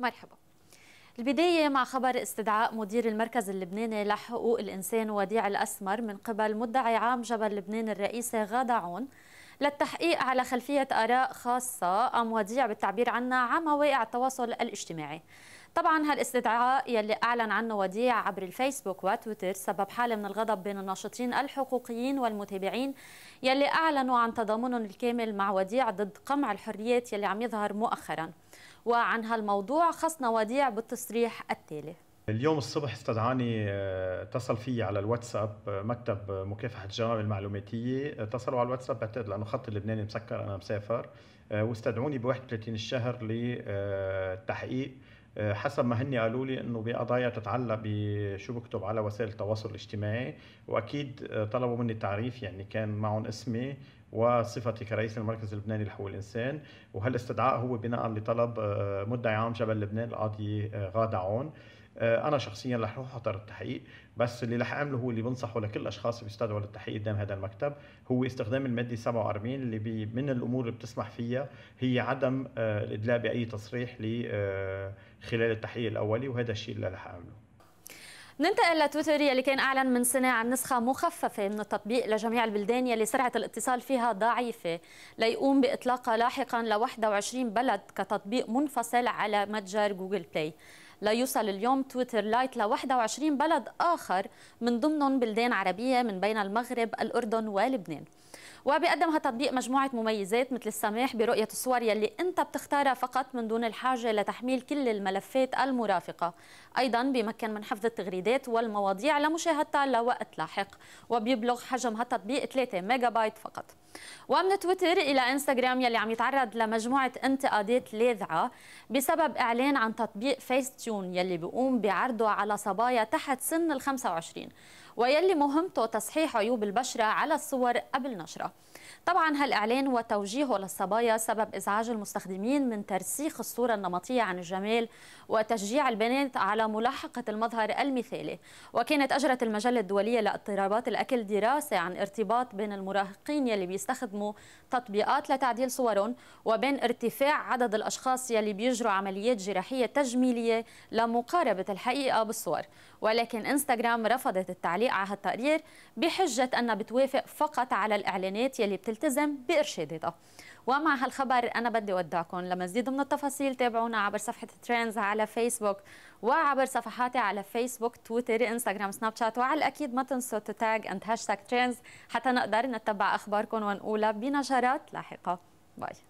مرحبا البداية مع خبر استدعاء مدير المركز اللبناني لحقوق الإنسان وديع الأسمر من قبل مدعي عام جبل لبنان الرئيسي عون للتحقيق على خلفية آراء خاصة أم وديع بالتعبير عنها عما مواقع التواصل الاجتماعي طبعا هالاستدعاء يلي اعلن عنه وديع عبر الفيسبوك وتويتر سبب حاله من الغضب بين الناشطين الحقوقيين والمتابعين يلي اعلنوا عن تضامنهم الكامل مع وديع ضد قمع الحريات يلي عم يظهر مؤخرا وعن هالموضوع خصنا وديع بالتصريح التالي اليوم الصبح استدعاني آه، اتصل في على الواتساب آه، مكتب آه، مكافحه الجرائم المعلوماتيه اتصلوا على الواتساب بعتقد لانه خط اللبناني مسكر انا مسافر واستدعوني ب 31 الشهر للتحقيق حسب ما هني قالوا لي انه بقضايا تتعلق بشو بكتب على وسائل التواصل الاجتماعي واكيد آه، طلبوا مني التعريف يعني كان معهم اسمي وصفتي كرئيس المركز اللبناني لحقوق الانسان وهالاستدعاء هو بناء لطلب آه، مدعي عام جبل لبنان القاضي آه، غادة عون آه، انا شخصيا رح اروح احضر التحقيق بس اللي رح اعمله هو اللي بنصحه لكل الاشخاص اللي بيستدعوا للتحقيق قدام هذا المكتب هو استخدام الماده 47 اللي بي من الامور اللي بتسمح فيها هي عدم آه، الادلاء باي تصريح آه، خلال التحقيق الاولي وهذا الشيء اللي رح اعمله ننتقل لتويتر يلي كان اعلن من سنه عن نسخه مخففه من التطبيق لجميع البلدان يلي سرعه الاتصال فيها ضعيفه ليقوم باطلاقها لاحقا ل 21 بلد كتطبيق منفصل على متجر جوجل بلاي ليوصل اليوم تويتر لايت ل 21 بلد آخر من ضمنهم بلدان عربية من بين المغرب الأردن ولبنان وبيقدمها تطبيق مجموعة مميزات مثل السماح برؤية الصور يلي أنت بتختارها فقط من دون الحاجة لتحميل كل الملفات المرافقة أيضا بيمكن من حفظ التغريدات والمواضيع لمشاهدتها لوقت لاحق وبيبلغ حجم هالتطبيق 3 ميجا بايت فقط ومن تويتر إلى إنستغرام يلي عم يتعرض لمجموعة انتقادات لاذعة بسبب إعلان عن تطبيق فيس تيون يلي بيقوم بعرضه على صبايا تحت سن ال 25 ويلي مهمته تصحيح عيوب البشرة على الصور قبل نشرها طبعا هالإعلان وتوجيهه للصبايا سبب إزعاج المستخدمين من ترسيخ الصورة النمطية عن الجمال وتشجيع البنات على ملاحقة المظهر المثالي وكانت أجرت المجلة الدولية لاضطرابات الأكل دراسة عن ارتباط بين المراهقين يلي بيستخدموا تطبيقات لتعديل صورهم وبين ارتفاع عدد الأشخاص يلي بيجروا عمليات جراحية تجميلية لمقاربة الحقيقة بالصور ولكن انستغرام رفضت التعليق على هالتقرير بحجة أنها بتوافق فقط على الإعلانات يلي بتلتزم بإرشاداتها ومع هالخبر أنا بدي أودعكم لمزيد من التفاصيل تابعونا عبر صفحة ترينز على فيسبوك وعبر صفحاتي على فيسبوك تويتر انستغرام سناب شات وعلى الأكيد ما تنسوا تتاج أند هاشتاج ترينز حتى نقدر نتبع أخباركم ونقولها بنشرات لاحقة باي